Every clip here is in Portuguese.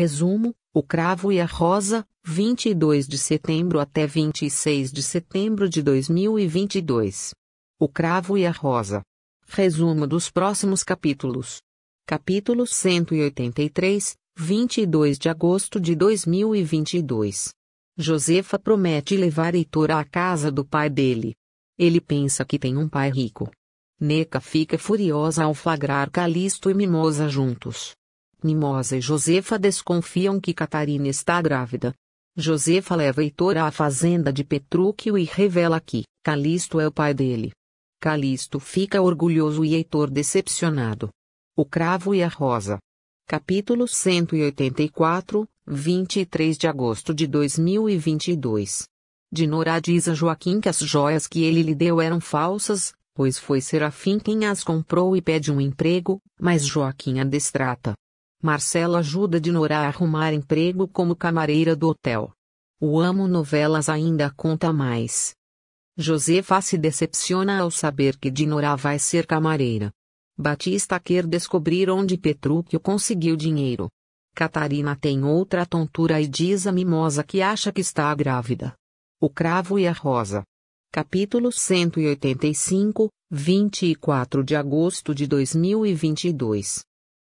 Resumo: O Cravo e a Rosa, 22 de setembro até 26 de setembro de 2022. O Cravo e a Rosa. Resumo dos próximos capítulos. Capítulo 183, 22 de agosto de 2022. Josefa promete levar Heitor à casa do pai dele. Ele pensa que tem um pai rico. Neca fica furiosa ao flagrar Calisto e Mimosa juntos. Mimosa e Josefa desconfiam que Catarina está grávida. Josefa leva Heitor à fazenda de Petrúquio e revela que Calisto é o pai dele. Calisto fica orgulhoso e Heitor decepcionado. O Cravo e a Rosa. Capítulo 184, 23 de agosto de 2022. Dinorá diz a Joaquim que as joias que ele lhe deu eram falsas, pois foi Serafim quem as comprou e pede um emprego, mas Joaquim a destrata. Marcela ajuda Dinorá a arrumar emprego como camareira do hotel. O Amo Novelas ainda conta mais. Josefa se decepciona ao saber que Dinorá vai ser camareira. Batista quer descobrir onde Petrúquio conseguiu dinheiro. Catarina tem outra tontura e diz a mimosa que acha que está grávida. O Cravo e a Rosa. Capítulo 185, 24 de agosto de 2022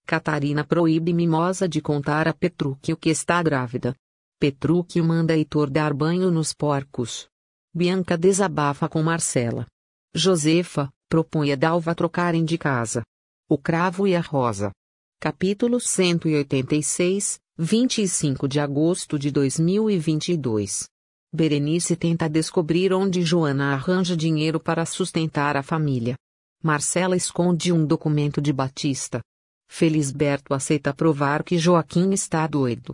Catarina proíbe Mimosa de contar a Petrúquio que está grávida. Petrúquio manda Heitor dar banho nos porcos. Bianca desabafa com Marcela. Josefa, propõe a Dalva trocarem de casa. O Cravo e a Rosa. Capítulo 186, 25 de agosto de 2022. Berenice tenta descobrir onde Joana arranja dinheiro para sustentar a família. Marcela esconde um documento de Batista. Felisberto aceita provar que Joaquim está doido.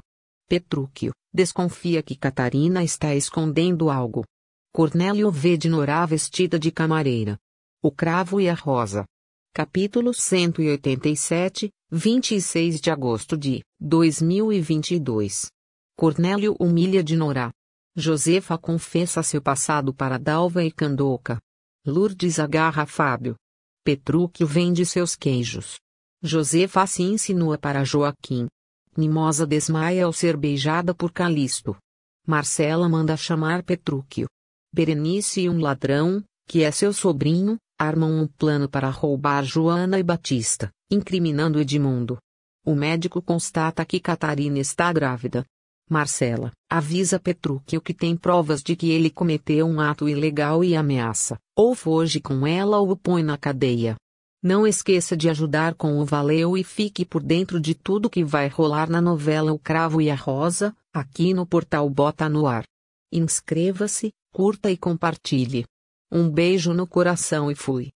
Petrúquio desconfia que Catarina está escondendo algo. Cornélio vê Dinorá vestida de camareira. O cravo e a rosa. Capítulo 187, 26 de agosto de 2022. Cornélio humilha Dinorá. Josefa confessa seu passado para Dalva e Candoca. Lourdes agarra Fábio. Petrúquio vende seus queijos. Josefa se insinua para Joaquim. Mimosa desmaia ao ser beijada por Calisto. Marcela manda chamar Petrúquio. Berenice e um ladrão, que é seu sobrinho, armam um plano para roubar Joana e Batista, incriminando Edmundo. O médico constata que Catarina está grávida. Marcela avisa Petrúquio que tem provas de que ele cometeu um ato ilegal e ameaça, ou foge com ela ou o põe na cadeia. Não esqueça de ajudar com o valeu e fique por dentro de tudo que vai rolar na novela O Cravo e a Rosa, aqui no portal Bota no Ar. Inscreva-se, curta e compartilhe. Um beijo no coração e fui.